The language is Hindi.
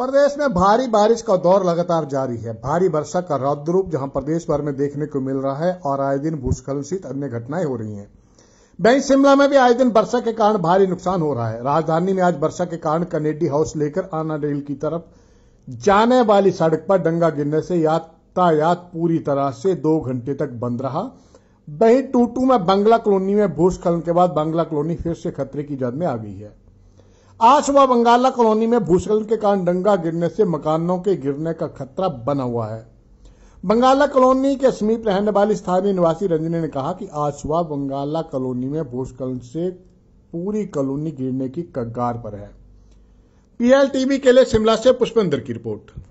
प्रदेश में भारी बारिश का दौर लगातार जारी है भारी वर्षा का रौद्र रूप जहां प्रदेश भर में देखने को मिल रहा है और आए दिन भूस्खलन सहित अन्य घटनाएं हो रही हैं वहीं शिमला में भी आए दिन वर्षा के कारण भारी नुकसान हो रहा है राजधानी में आज वर्षा के कारण कनेडी हाउस लेकर आना डेल की तरफ जाने वाली सड़क पर डंगा गिरने से यातायात पूरी तरह से दो घंटे तक बंद रहा वहीं टूटू में बंगला कॉलोनी में भूस्खलन के बाद बंगला कॉलोनी फिर से खतरे की जद में आ गई है आज सुबह बंगाला कॉलोनी में भूस्खलन के कारण डंगा गिरने से मकानों के गिरने का खतरा बना हुआ है बंगाला कॉलोनी के समीप रहने वाली स्थानीय निवासी रंजनी ने कहा कि आज सुबह बंगाला कॉलोनी में भूस्खलन से पूरी कॉलोनी गिरने की कगार पर है पीएलटीवी के लिए शिमला से पुष्पेंद्र की रिपोर्ट